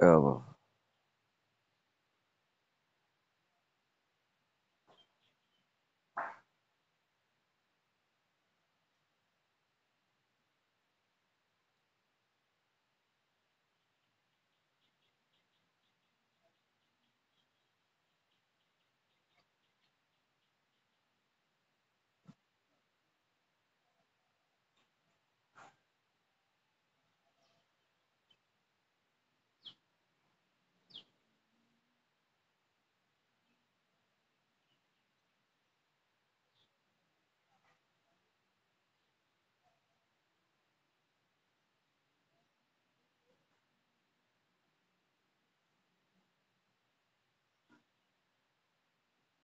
呃不。